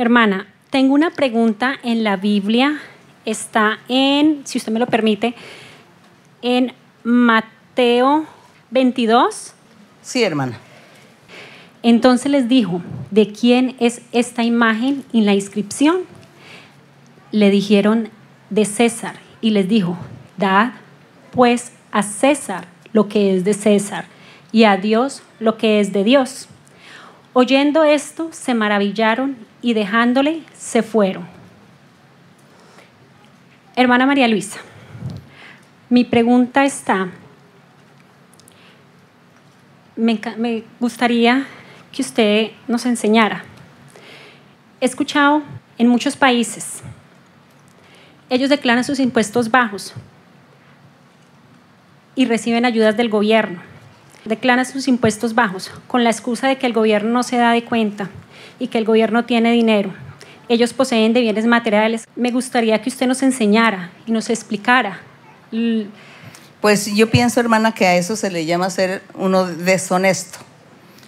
Hermana, tengo una pregunta en la Biblia. Está en, si usted me lo permite, en Mateo 22. Sí, hermana. Entonces les dijo, ¿de quién es esta imagen y la inscripción? Le dijeron, de César. Y les dijo, dad pues a César lo que es de César y a Dios lo que es de Dios. Oyendo esto, se maravillaron y dejándole, se fueron. Hermana María Luisa, mi pregunta está, me, gustaría que usted nos enseñara. He escuchado en muchos países, ellos declaran sus impuestos bajos y reciben ayudas del gobierno Declara sus impuestos bajos con la excusa de que el gobierno no se da de cuenta y que el gobierno tiene dinero. Ellos poseen de bienes materiales. Me gustaría que usted nos enseñara y nos explicara. Pues yo pienso, hermana, que a eso se le llama ser uno deshonesto.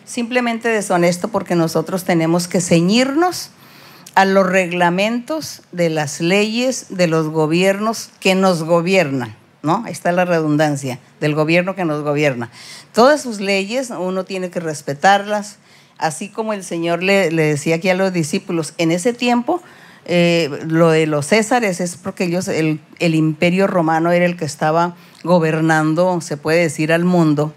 Simplemente deshonesto porque nosotros tenemos que ceñirnos a los reglamentos de las leyes de los gobiernos que nos gobiernan. ¿no? Ahí está la redundancia del gobierno que nos gobierna. Todas sus leyes uno tiene que respetarlas, así como el Señor le, decía aquí a los discípulos, en ese tiempo eh, lo de los césares es porque ellos, el imperio romano era el que estaba gobernando, se puede decir, al mundo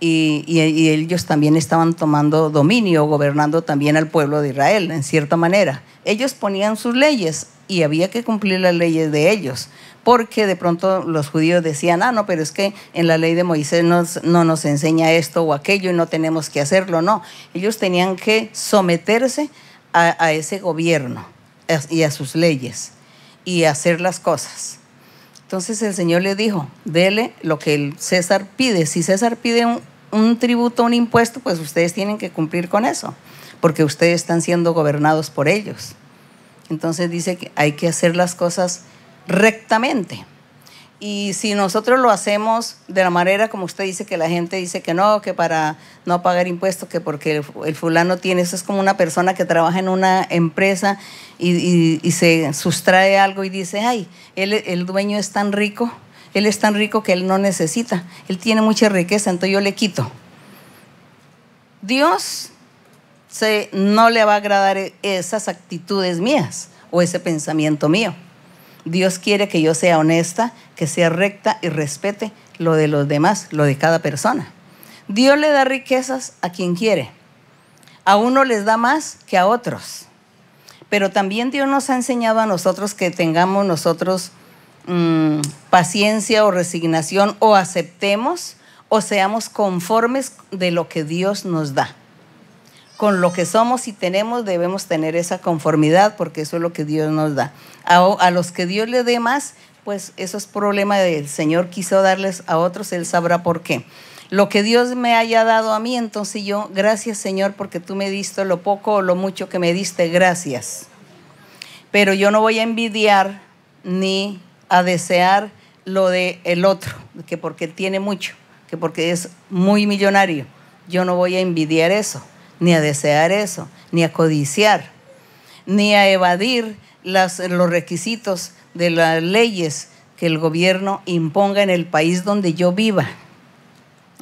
y, ellos también estaban tomando dominio, gobernando también al pueblo de Israel, en cierta manera. Ellos ponían sus leyes y había que cumplir las leyes de ellos, porque de pronto los judíos decían, ah, no, pero es que en la ley de Moisés no nos enseña esto o aquello y no tenemos que hacerlo, no. Ellos tenían que someterse a, ese gobierno y a sus leyes y hacer las cosas. Entonces el Señor le dijo, dele lo que el César pide. Si César pide un, un tributo, un impuesto, pues ustedes tienen que cumplir con eso, porque ustedes están siendo gobernados por ellos. Entonces dice que hay que hacer las cosas rectamente. Y si nosotros lo hacemos de la manera como usted dice, que la gente dice que no, que para no pagar impuestos, que porque el fulano tiene, eso es como una persona que trabaja en una empresa y, se sustrae algo y dice, ay, el dueño es tan rico él es tan rico que él no necesita. Él tiene mucha riqueza, entonces yo le quito. Dios se, no le va a agradar esas actitudes mías o ese pensamiento mío. Dios quiere que yo sea honesta, que sea recta y respete lo de los demás, lo de cada persona. Dios le da riquezas a quien quiere. A uno les da más que a otros. Pero también Dios nos ha enseñado a nosotros que tengamos nosotros Mm, paciencia o resignación o aceptemos o seamos conformes de lo que Dios nos da. Con lo que somos y tenemos debemos tener esa conformidad porque eso es lo que Dios nos da. A, a los que Dios le dé más, pues eso es problema del Señor quiso darles a otros, Él sabrá por qué. Lo que Dios me haya dado a mí, entonces yo, gracias Señor porque tú me diste lo poco o lo mucho que me diste, gracias. Pero yo no voy a envidiar ni a desear lo de el otro, que porque tiene mucho, que porque es muy millonario. Yo no voy a envidiar eso, ni a desear eso, ni a codiciar, ni a evadir las, los requisitos de las leyes que el gobierno imponga en el país donde yo viva.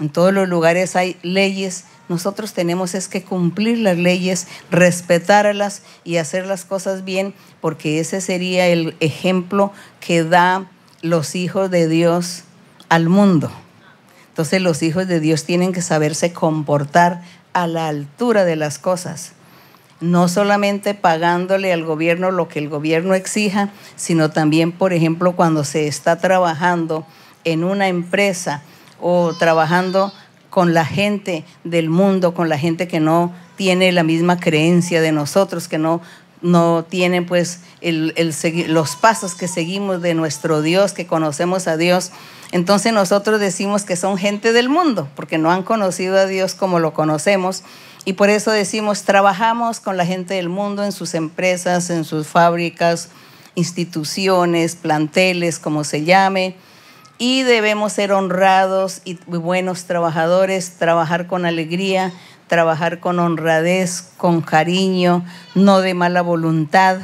En todos los lugares hay leyes. Nosotros tenemos es que cumplir las leyes, respetarlas y hacer las cosas bien, porque ese sería el ejemplo que da los hijos de Dios al mundo. Entonces los hijos de Dios tienen que saberse comportar a la altura de las cosas, no solamente pagándole al gobierno lo que el gobierno exija, sino también, por ejemplo, cuando se está trabajando en una empresa, o trabajando con la gente del mundo, con la gente que no tiene la misma creencia de nosotros, que no, no tienen pues los pasos que seguimos de nuestro Dios, que conocemos a Dios. Entonces nosotros decimos que son gente del mundo, porque no han conocido a Dios como lo conocemos. Y por eso decimos, trabajamos con la gente del mundo en sus empresas, en sus fábricas, instituciones, planteles, como se llame y debemos ser honrados y buenos trabajadores, trabajar con alegría, trabajar con honradez, con cariño, no de mala voluntad.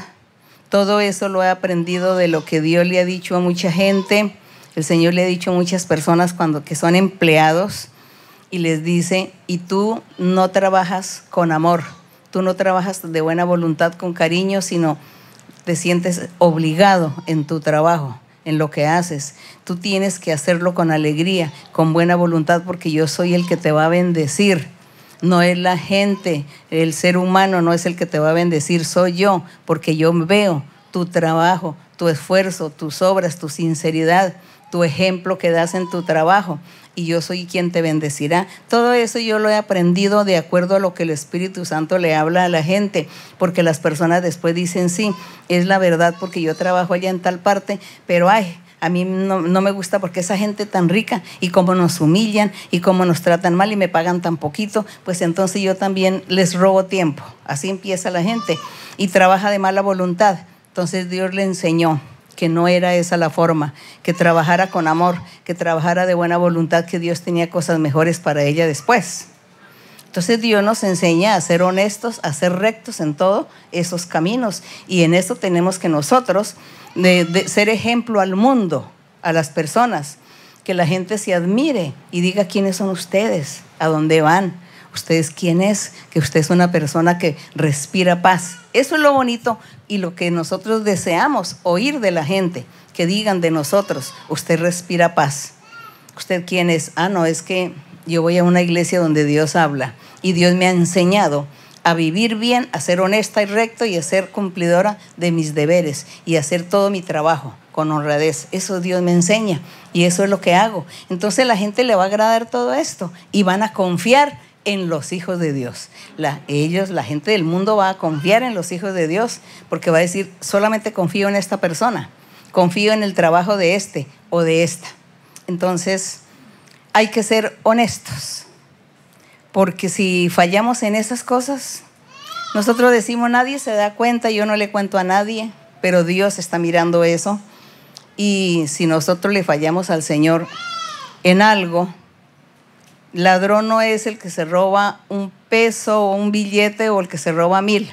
Todo eso lo he aprendido de lo que Dios le ha dicho a mucha gente. El Señor le ha dicho a muchas personas cuando que son empleados y les dice, "Y tú no trabajas con amor, tú no trabajas de buena voluntad con cariño, sino te sientes obligado en tu trabajo." en lo que haces. Tú tienes que hacerlo con alegría, con buena voluntad, porque yo soy el que te va a bendecir. No es la gente, el ser humano no es el que te va a bendecir, soy yo, porque yo veo tu trabajo, tu esfuerzo, tus obras, tu sinceridad, tu ejemplo que das en tu trabajo. Y yo soy quien te bendecirá. Todo eso yo lo he aprendido de acuerdo a lo que el Espíritu Santo le habla a la gente, porque las personas después dicen, sí, es la verdad porque yo trabajo allá en tal parte, pero ay, a mí no, me gusta porque esa gente tan rica y cómo nos humillan y cómo nos tratan mal y me pagan tan poquito, pues entonces yo también les robo tiempo. Así empieza la gente y trabaja de mala voluntad. Entonces Dios le enseñó que no era esa la forma, que trabajara con amor, que trabajara de buena voluntad, que Dios tenía cosas mejores para ella después. Entonces Dios nos enseña a ser honestos, a ser rectos en todos esos caminos. Y en eso tenemos que nosotros ser ejemplo al mundo, a las personas, que la gente se admire y diga quiénes son ustedes, a dónde van, usted es es, que usted es una persona que respira paz. Eso es lo bonito y lo que nosotros deseamos oír de la gente, que digan de nosotros, usted respira paz. ¿Usted quién es? Ah, no, es que yo voy a una iglesia donde Dios habla y Dios me ha enseñado a vivir bien, a ser honesta y recto y a ser cumplidora de mis deberes y a hacer todo mi trabajo con honradez. Eso Dios me enseña y eso es lo que hago. Entonces la gente le va a agradar todo esto y van a confiar en los hijos de Dios. La, ellos, la gente del mundo va a confiar en los hijos de Dios porque va a decir, solamente confío en esta persona, confío en el trabajo de este o de esta. Entonces, hay que ser honestos, porque si fallamos en esas cosas, nosotros decimos, nadie se da cuenta, yo no le cuento a nadie, pero Dios está mirando eso. Y si nosotros le fallamos al Señor en algo, ladrón no es el que se roba un peso o un billete o el que se roba mil.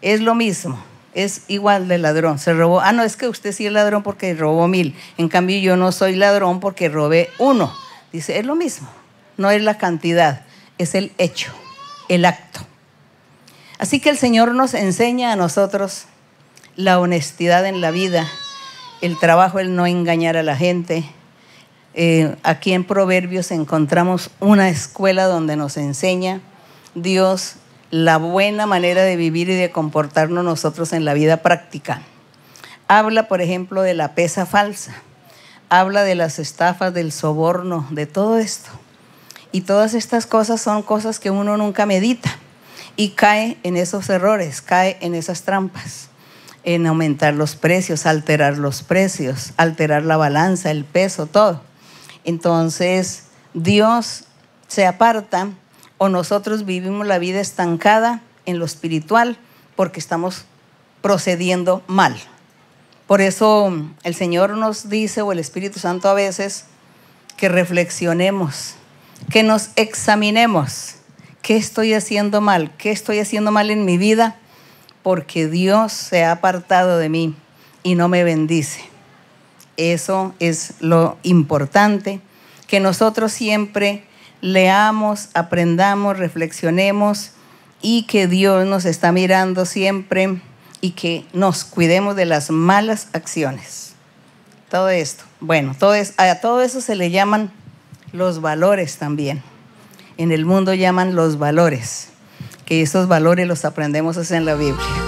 Es lo mismo, es igual de ladrón. Se robó, ah, no, es que usted sí es ladrón porque robó mil. En cambio, yo no soy ladrón porque robé uno. Dice, es lo mismo. No es la cantidad, es el hecho, el acto. Así que el Señor nos enseña a nosotros la honestidad en la vida, el trabajo, el no engañar a la gente, eh, aquí en Proverbios encontramos una escuela donde nos enseña Dios la buena manera de vivir y de comportarnos nosotros en la vida práctica. Habla, por ejemplo, de la pesa falsa, habla de las estafas, del soborno, de todo esto. Y todas estas cosas son cosas que uno nunca medita y cae en esos errores, cae en esas trampas, en aumentar los precios, alterar los precios, alterar la balanza, el peso, todo. Entonces, Dios se aparta o nosotros vivimos la vida estancada en lo espiritual porque estamos procediendo mal. Por eso el Señor nos dice, o el Espíritu Santo a veces, que reflexionemos, que nos examinemos, qué estoy haciendo mal, qué estoy haciendo mal en mi vida, porque Dios se ha apartado de mí y no me bendice. Eso es lo importante, que nosotros siempre leamos, aprendamos, reflexionemos y que Dios nos está mirando siempre y que nos cuidemos de las malas acciones. Todo esto. Bueno, todo a todo eso se le llaman los valores también. En el mundo llaman los valores, que esos valores los aprendemos en la Biblia.